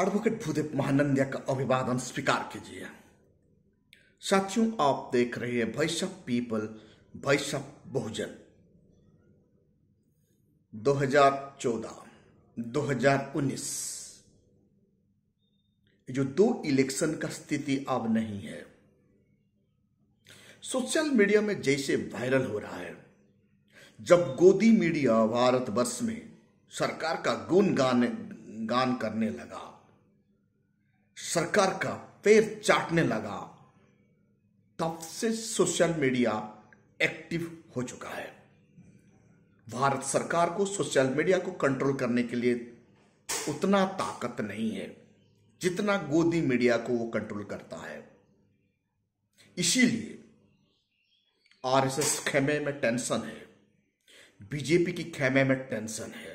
advocate Bhudev Mahanand का अभिवादन स्वीकार कीजिए साथियों आप देख रहे हैं voice of people voice of Bahujan 2014 2019 जो दो इलेक्शन का स्थिति अब नहीं है सोशल मीडिया में जैसे वायरल हो रहा है जब गोदी मीडिया भारतवर्ष में सरकार का गुण गाने गान करने लगा सरकार का पैर चाटने लगा तब से सोशल मीडिया एक्टिव हो चुका है भारत सरकार को सोशल मीडिया को कंट्रोल करने के लिए उतना ताकत नहीं है जितना गोदी मीडिया को वो कंट्रोल करता है इसीलिए आरएसएस खेमे में टेंशन है बीजेपी की खेमे में टेंशन है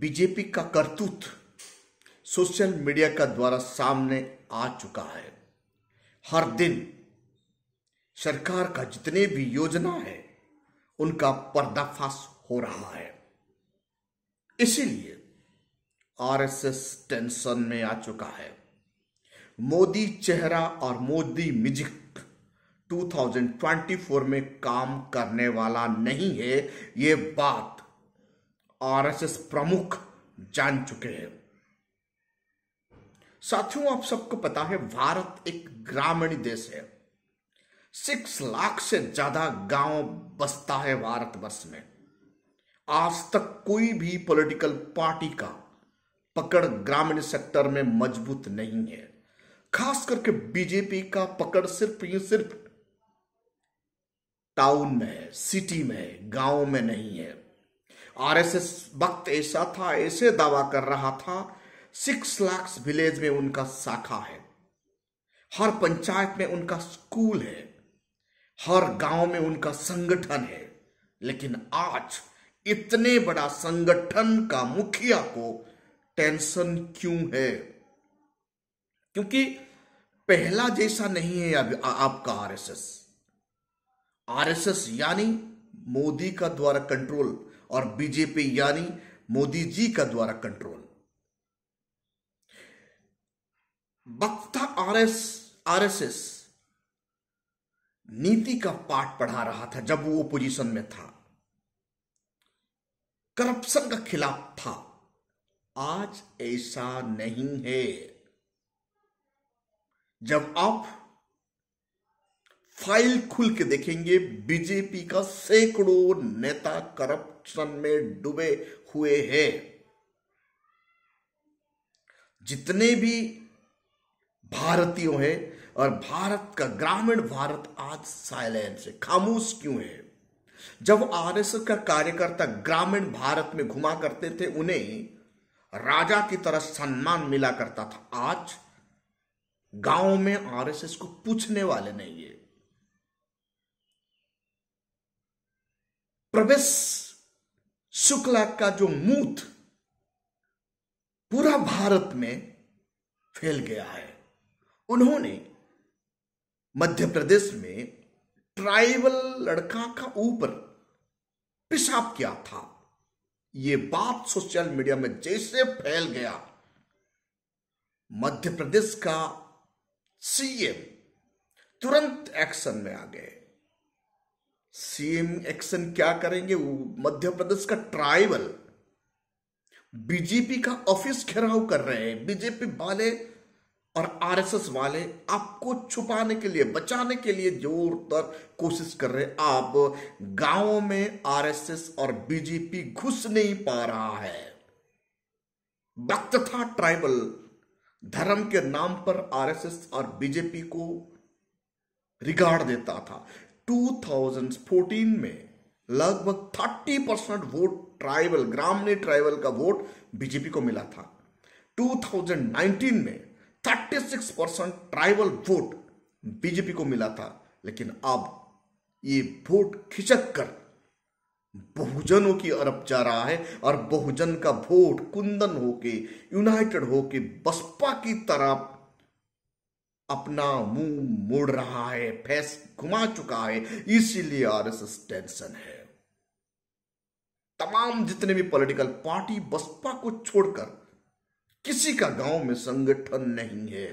बीजेपी का करतूत सोशल मीडिया का द्वारा सामने आ चुका है हर दिन सरकार का जितने भी योजना है उनका पर्दाफाश हो रहा है इसीलिए आरएसएस टेंशन में आ चुका है मोदी चेहरा और मोदी म्यूजिक 2024 में काम करने वाला नहीं है ये बात आरएसएस प्रमुख जान चुके हैं साथियों आप सबको पता है भारत एक ग्रामीण देश है सिक्स लाख से ज्यादा गांव बसता है भारत वर्ष में आज तक कोई भी पॉलिटिकल पार्टी का पकड़ ग्रामीण सेक्टर में मजबूत नहीं है खास करके बीजेपी का पकड़ सिर्फ ये सिर्फ टाउन में है सिटी में है गांव में नहीं है आरएसएस वक्त ऐसा था ऐसे दावा कर रहा था सिक्स लाख विलेज में उनका शाखा है हर पंचायत में उनका स्कूल है हर गांव में उनका संगठन है लेकिन आज इतने बड़ा संगठन का मुखिया को टेंशन क्यों है क्योंकि पहला जैसा नहीं है अभी आपका आरएसएस आरएसएस यानी मोदी का द्वारा कंट्रोल और बीजेपी यानी मोदी जी का द्वारा कंट्रोल वक्ता आरएस आरएसएस नीति का पाठ पढ़ा रहा था जब वो पोजीशन में था करप्शन का खिलाफ था आज ऐसा नहीं है जब आप फाइल खुल के देखेंगे बीजेपी का सैकड़ों नेता करप्शन में डूबे हुए हैं जितने भी भारतीयों है और भारत का ग्रामीण भारत आज साइलेंस है खामोश क्यों है जब आरएसएस का कार्यकर्ता ग्रामीण भारत में घुमा करते थे उन्हें राजा की तरह सम्मान मिला करता था आज गांव में आरएसएस को पूछने वाले नहीं है प्रवेश शुक्ला का जो मूत पूरा भारत में फैल गया है उन्होंने मध्य प्रदेश में ट्राइबल लड़का का ऊपर पिशाब किया था ये बात सोशल मीडिया में जैसे फैल गया मध्य प्रदेश का सीएम तुरंत एक्शन में आ गए सीएम एक्शन क्या करेंगे वो मध्य प्रदेश का ट्राइबल बीजेपी का ऑफिस घेराव कर रहे हैं बीजेपी वाले और आरएसएस वाले आपको छुपाने के लिए बचाने के लिए जोरदार कोशिश कर रहे आप गांवों में आरएसएस और बीजेपी घुस नहीं पा रहा है वक्त था ट्राइबल धर्म के नाम पर आरएसएस और बीजेपी को रिगार्ड देता था 2014 में लगभग 30 परसेंट वोट ट्राइबल ग्रामीण ट्राइबल का वोट बीजेपी को मिला था 2019 में 36 परसेंट ट्राइबल वोट बीजेपी को मिला था लेकिन अब ये वोट खिचक कर बहुजनों की अरब जा रहा है और बहुजन का वोट कुंदन होके यूनाइटेड होके बसपा की तरफ अपना मुंह मोड़ रहा है फैस घुमा चुका है इसीलिए आरएसएस टेंशन है तमाम जितने भी पॉलिटिकल पार्टी बसपा को छोड़कर किसी का गांव में संगठन नहीं है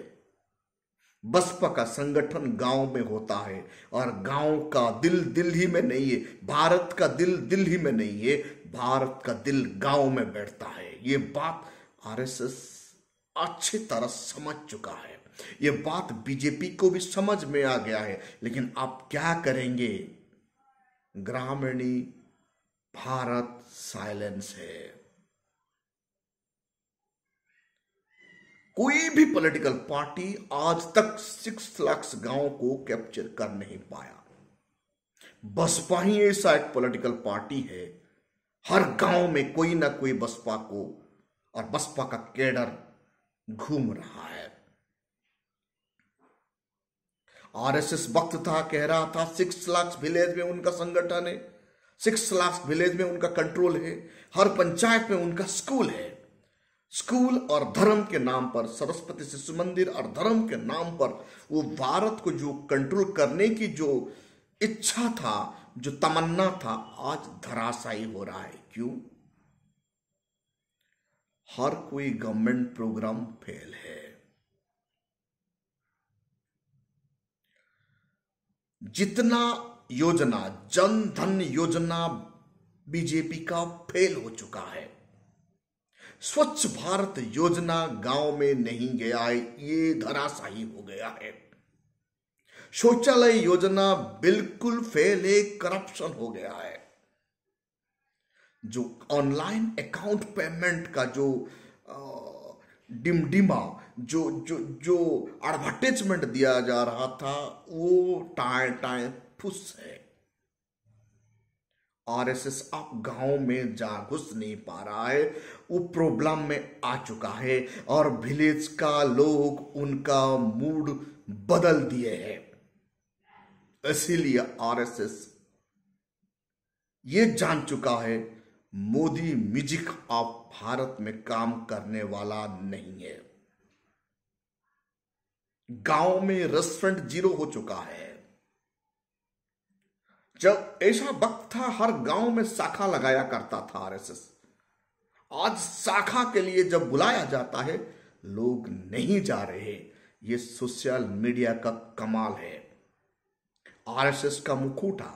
बसपा का संगठन गांव में होता है और गांव का दिल दिल ही में नहीं है भारत का दिल दिल ही में नहीं है भारत का दिल गांव में बैठता है ये बात आरएसएस अच्छी तरह समझ चुका है ये बात बीजेपी को भी समझ में आ गया है लेकिन आप क्या करेंगे ग्रामीणी भारत साइलेंस है कोई भी पॉलिटिकल पार्टी आज तक सिक्स लाख गांव को कैप्चर कर नहीं पाया बसपा ही ऐसा एक पॉलिटिकल पार्टी है हर गांव में कोई ना कोई बसपा को और बसपा का केडर घूम रहा है आरएसएस वक्त था कह रहा था सिक्स लाख विलेज में उनका संगठन है सिक्स लाख विलेज में उनका कंट्रोल है हर पंचायत में उनका स्कूल है स्कूल और धर्म के नाम पर सरस्वती शिशु मंदिर और धर्म के नाम पर वो भारत को जो कंट्रोल करने की जो इच्छा था जो तमन्ना था आज धराशायी हो रहा है क्यों हर कोई गवर्नमेंट प्रोग्राम फेल है जितना योजना जन धन योजना बीजेपी का फेल हो चुका है स्वच्छ भारत योजना गांव में नहीं गया है ये धराशाही हो गया है शौचालय योजना बिल्कुल फेल है करप्शन हो गया है जो ऑनलाइन अकाउंट पेमेंट का जो डिमडिमा जो जो जो एडवर्टाइजमेंट दिया जा रहा था वो टाए टाए फुस है आरएसएस अब गांव में जा घुस नहीं पा रहा है वो प्रॉब्लम में आ चुका है और विलेज का लोग उनका मूड बदल दिए हैं इसीलिए आरएसएस ये जान चुका है मोदी म्यूजिक ऑफ भारत में काम करने वाला नहीं है गांव में रेस्टोरेंट जीरो हो चुका है जब ऐसा वक्त था हर गांव में शाखा लगाया करता था आरएसएस आज शाखा के लिए जब बुलाया जाता है लोग नहीं जा रहे ये सोशल मीडिया का कमाल है आरएसएस का मुखोटा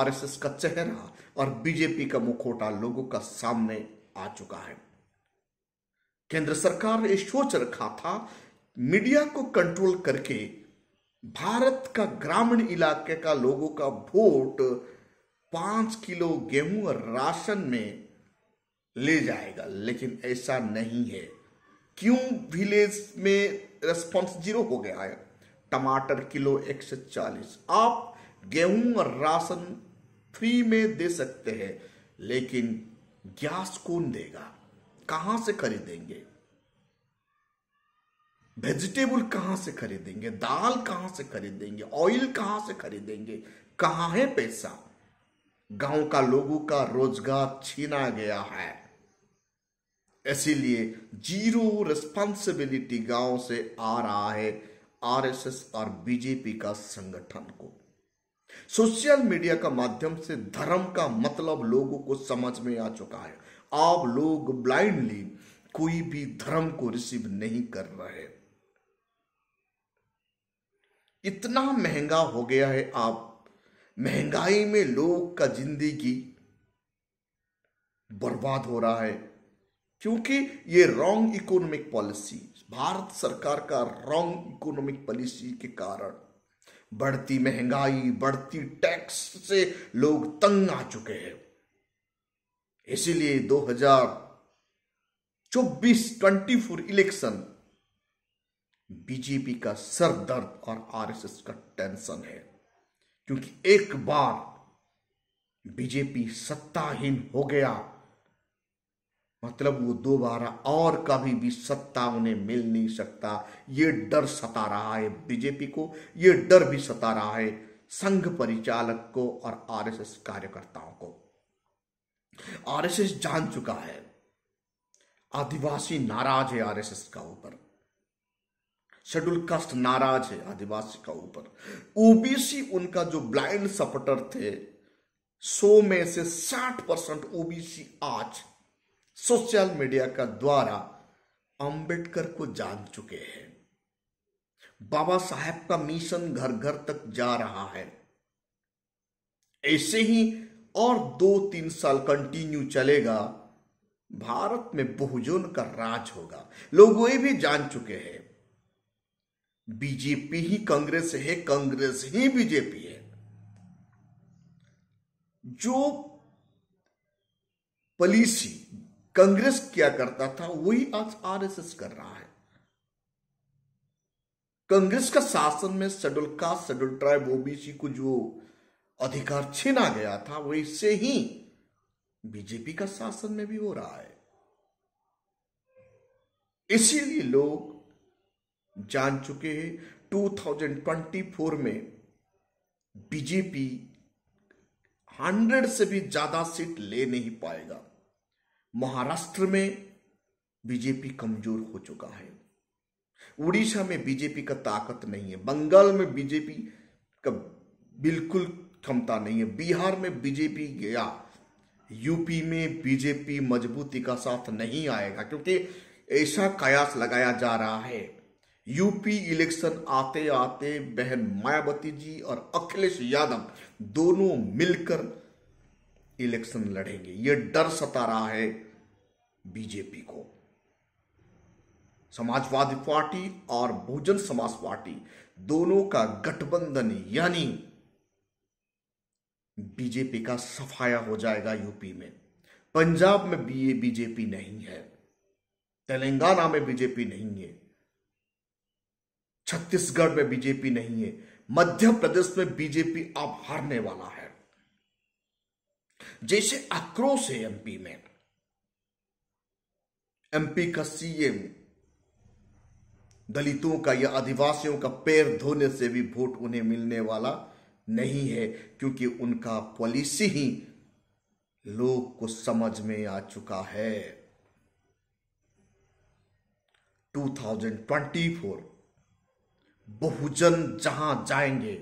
आरएसएस का चेहरा और बीजेपी का मुखोटा लोगों का सामने आ चुका है केंद्र सरकार ने सोच रखा था मीडिया को कंट्रोल करके भारत का ग्रामीण इलाके का लोगों का वोट पांच किलो गेहूं और राशन में ले जाएगा लेकिन ऐसा नहीं है क्यों विलेज में रेस्पॉन्स जीरो हो गया है टमाटर किलो एक सौ चालीस आप गेहूं और राशन फ्री में दे सकते हैं लेकिन गैस कौन देगा कहाँ से खरीदेंगे वेजिटेबल कहाँ से खरीदेंगे दाल कहाँ से खरीदेंगे ऑयल कहाँ से खरीदेंगे कहाँ है पैसा गांव का लोगों का रोजगार छीना गया है इसीलिए जीरो रिस्पॉन्सिबिलिटी गांव से आ रहा है आरएसएस और बीजेपी का संगठन को सोशल मीडिया का माध्यम से धर्म का मतलब लोगों को समझ में आ चुका है आप लोग ब्लाइंडली कोई भी धर्म को रिसीव नहीं कर रहे इतना महंगा हो गया है आप महंगाई में लोग का जिंदगी बर्बाद हो रहा है क्योंकि ये रॉन्ग इकोनॉमिक पॉलिसी भारत सरकार का रॉन्ग इकोनॉमिक पॉलिसी के कारण बढ़ती महंगाई बढ़ती टैक्स से लोग तंग आ चुके हैं इसीलिए 2024 24 इलेक्शन बीजेपी का सर दर्द और आरएसएस का टेंशन है क्योंकि एक बार बीजेपी सत्ताहीन हो गया मतलब वो दोबारा और कभी भी सत्ता उन्हें मिल नहीं सकता ये डर सता रहा है बीजेपी को ये डर भी सता रहा है संघ परिचालक को और आरएसएस कार्यकर्ताओं को आरएसएस जान चुका है आदिवासी नाराज है आरएसएस का ऊपर शेड्यूल कास्ट नाराज है आदिवासी का ऊपर ओबीसी उनका जो ब्लाइंड सपोर्टर थे सो में से साठ परसेंट ओबीसी आज सोशल मीडिया का द्वारा अंबेडकर को जान चुके हैं बाबा साहेब का मिशन घर घर तक जा रहा है ऐसे ही और दो तीन साल कंटिन्यू चलेगा भारत में बहुजन का राज होगा लोग ये भी जान चुके हैं बीजेपी ही कांग्रेस है कांग्रेस ही बीजेपी है जो पॉलिसी कांग्रेस क्या करता था वही आज आरएसएस कर रहा है कांग्रेस का शासन में schedule caste schedule tribe OBC को जो अधिकार छीना गया था वैसे ही बीजेपी का शासन में भी हो रहा है इसीलिए लोग जान चुके हैं 2024 में बीजेपी 100 से भी ज्यादा सीट ले नहीं पाएगा महाराष्ट्र में बीजेपी कमजोर हो चुका है उड़ीसा में बीजेपी का ताकत नहीं है बंगाल में बीजेपी का बिल्कुल क्षमता नहीं है बिहार में बीजेपी गया यूपी में बीजेपी मजबूती का साथ नहीं आएगा क्योंकि ऐसा कयास लगाया जा रहा है यूपी इलेक्शन आते आते बहन मायावती जी और अखिलेश यादव दोनों मिलकर इलेक्शन लड़ेंगे ये डर सता रहा है बीजेपी को समाजवादी पार्टी और बहुजन समाज पार्टी दोनों का गठबंधन यानी बीजेपी का सफाया हो जाएगा यूपी में पंजाब में बीजेपी नहीं है तेलंगाना में बीजेपी नहीं है छत्तीसगढ़ में बीजेपी नहीं है मध्य प्रदेश में बीजेपी अब हारने वाला है जैसे आक्रोश है एमपी में एमपी का सीएम दलितों का या आदिवासियों का पैर धोने से भी वोट उन्हें मिलने वाला नहीं है क्योंकि उनका पॉलिसी ही लोग को समझ में आ चुका है 2024 बहुजन जहां जाएंगे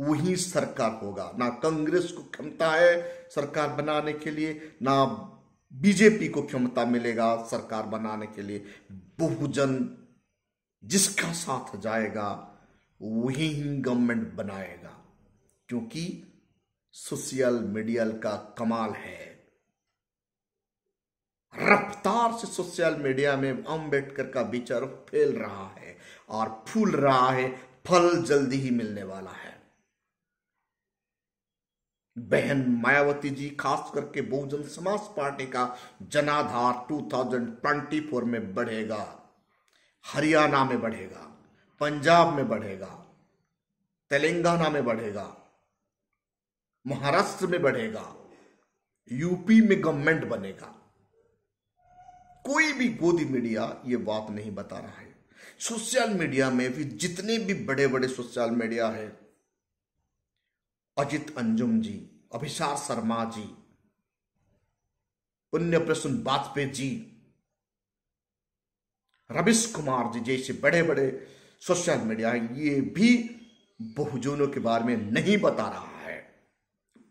वही सरकार होगा ना कांग्रेस को क्षमता है सरकार बनाने के लिए ना बीजेपी को क्षमता मिलेगा सरकार बनाने के लिए बहुजन जिसका साथ जाएगा वही ही गवर्नमेंट बनाएगा क्योंकि सोशल मीडिया का कमाल है रफ्तार से सोशल मीडिया में अंबेडकर का विचार फैल रहा है और फूल रहा है फल जल्दी ही मिलने वाला है बहन मायावती जी खास करके बहुजन समाज पार्टी का जनाधार 2024 में बढ़ेगा हरियाणा में बढ़ेगा पंजाब में बढ़ेगा तेलंगाना में बढ़ेगा महाराष्ट्र में बढ़ेगा यूपी में गवर्नमेंट बनेगा कोई भी गोदी मीडिया ये बात नहीं बता रहा है सोशल मीडिया में भी जितने भी बड़े बड़े सोशल मीडिया है अजित अंजुम जी अभिषार शर्मा जी पुण्य प्रसून वाजपेयी जी रविश कुमार जी जैसे बड़े बड़े सोशल मीडिया ये भी बहुजनों के बारे में नहीं बता रहा है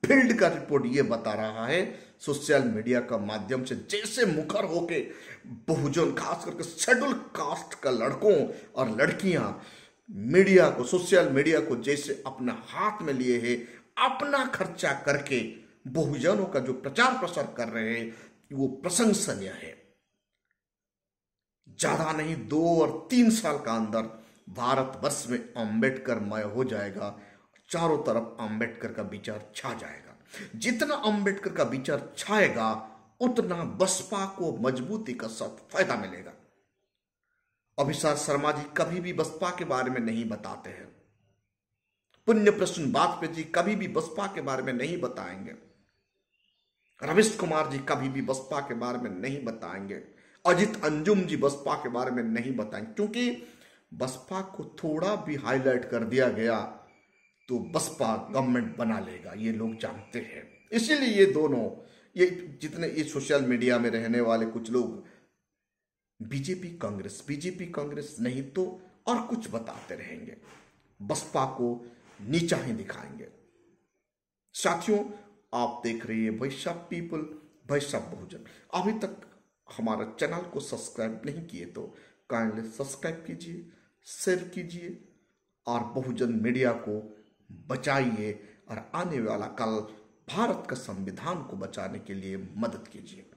फील्ड का रिपोर्ट ये बता रहा है सोशल मीडिया का माध्यम से जैसे मुखर होके बहुजन खास करके शेड्यूल कास्ट का लड़कों और लड़कियां मीडिया को सोशल मीडिया को जैसे अपना हाथ में लिए है अपना खर्चा करके बहुजनों का जो प्रचार प्रसार कर रहे हैं वो प्रशंसनीय है ज्यादा नहीं दो और तीन साल का अंदर भारतवर्ष में अंबेडकर मय हो जाएगा चारों तरफ अंबेडकर का विचार छा जाएगा जितना अंबेडकर का विचार छाएगा उतना बसपा को मजबूती का साथ फायदा मिलेगा अभिषार शर्मा जी कभी भी बसपा के बारे में नहीं बताते हैं पुण्य प्रसून वाजपेयी जी कभी भी बसपा के बारे में नहीं बताएंगे रविश कुमार जी कभी भी बसपा के बारे में नहीं बताएंगे अजित अंजुम जी बसपा के बारे में नहीं बताएंगे क्योंकि बसपा को थोड़ा भी हाईलाइट कर दिया गया तो बसपा गवर्नमेंट बना लेगा ये लोग जानते हैं इसीलिए ये दोनों ये जितने ये सोशल मीडिया में रहने वाले कुछ लोग बीजेपी कांग्रेस बीजेपी कांग्रेस नहीं तो और कुछ बताते रहेंगे बसपा को नीचा ही दिखाएंगे साथियों आप देख रहे हैं सब पीपल सब बहुजन अभी तक हमारा चैनल को सब्सक्राइब नहीं किए तो काइंडली सब्सक्राइब कीजिए शेयर कीजिए और बहुजन मीडिया को बचाइए और आने वाला कल भारत का संविधान को बचाने के लिए मदद कीजिए